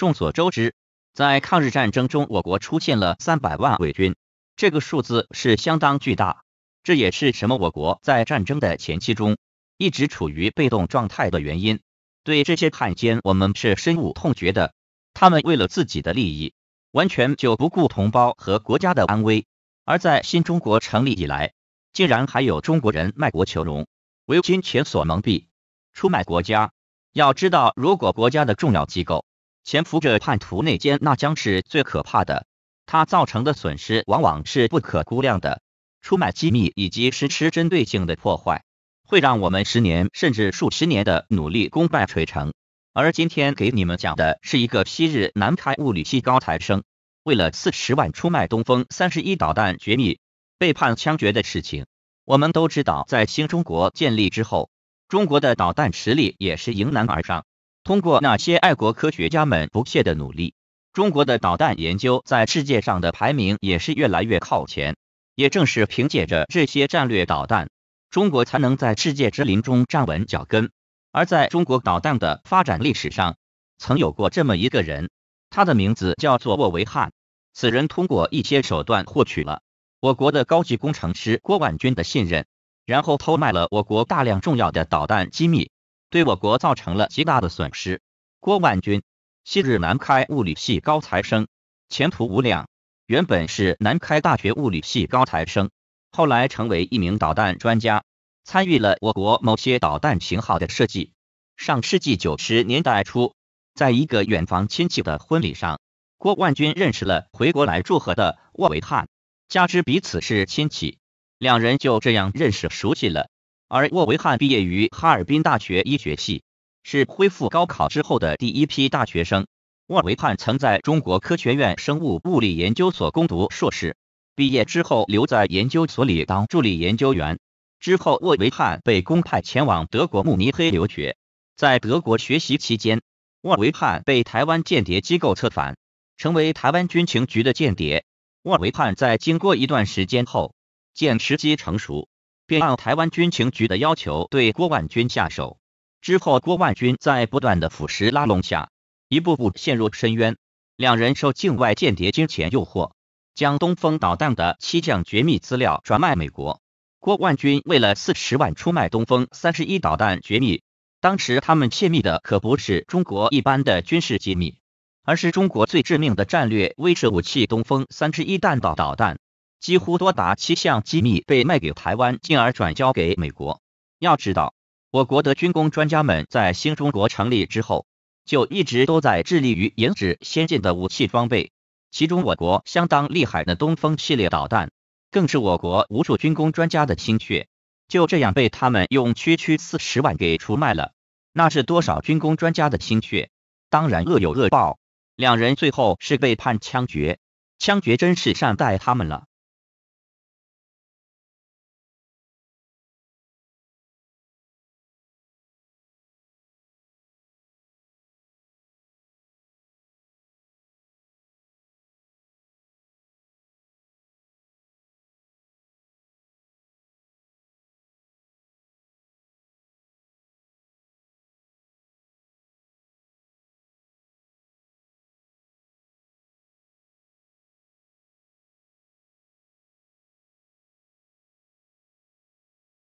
众所周知，在抗日战争中，我国出现了三百万伪军，这个数字是相当巨大。这也是什么？我国在战争的前期中一直处于被动状态的原因。对这些汉奸，我们是深恶痛绝的。他们为了自己的利益，完全就不顾同胞和国家的安危。而在新中国成立以来，竟然还有中国人卖国求荣，为金钱所蒙蔽，出卖国家。要知道，如果国家的重要机构，潜伏着叛徒内奸，那将是最可怕的。他造成的损失往往是不可估量的。出卖机密以及实施针对性的破坏，会让我们十年甚至数十年的努力功败垂成。而今天给你们讲的是一个昔日南开物理系高材生，为了四十万出卖东风三十一导弹绝密，被判枪决的事情。我们都知道，在新中国建立之后，中国的导弹实力也是迎难而上。通过那些爱国科学家们不懈的努力，中国的导弹研究在世界上的排名也是越来越靠前。也正是凭借着这些战略导弹，中国才能在世界之林中站稳脚跟。而在中国导弹的发展历史上，曾有过这么一个人，他的名字叫做沃维汉。此人通过一些手段获取了我国的高级工程师郭万钧的信任，然后偷卖了我国大量重要的导弹机密。对我国造成了极大的损失。郭万军，昔日南开物理系高材生，前途无量。原本是南开大学物理系高材生，后来成为一名导弹专家，参与了我国某些导弹型号的设计。上世纪九十年代初，在一个远房亲戚的婚礼上，郭万军认识了回国来祝贺的沃维汉，加之彼此是亲戚，两人就这样认识熟悉了。而沃维汉毕业于哈尔滨大学医学系，是恢复高考之后的第一批大学生。沃维汉曾在中国科学院生物物理研究所攻读硕士，毕业之后留在研究所里当助理研究员。之后，沃维汉被公派前往德国慕尼黑留学，在德国学习期间，沃维汉被台湾间谍机构策反，成为台湾军情局的间谍。沃维汉在经过一段时间后，见时机成熟。便按台湾军情局的要求对郭万军下手。之后，郭万军在不断的腐蚀拉拢下，一步步陷入深渊。两人受境外间谍金钱诱惑，将东风导弹的七项绝密资料转卖美国。郭万军为了四十万出卖东风三十一导弹绝密。当时他们泄密的可不是中国一般的军事机密，而是中国最致命的战略威慑武器——东风三十一弹道导弹。几乎多达七项机密被卖给台湾，进而转交给美国。要知道，我国的军工专家们在新中国成立之后就一直都在致力于研制先进的武器装备，其中我国相当厉害的东风系列导弹更是我国无数军工专家的心血。就这样被他们用区区四十万给出卖了，那是多少军工专家的心血！当然，恶有恶报，两人最后是被判枪决，枪决真是善待他们了。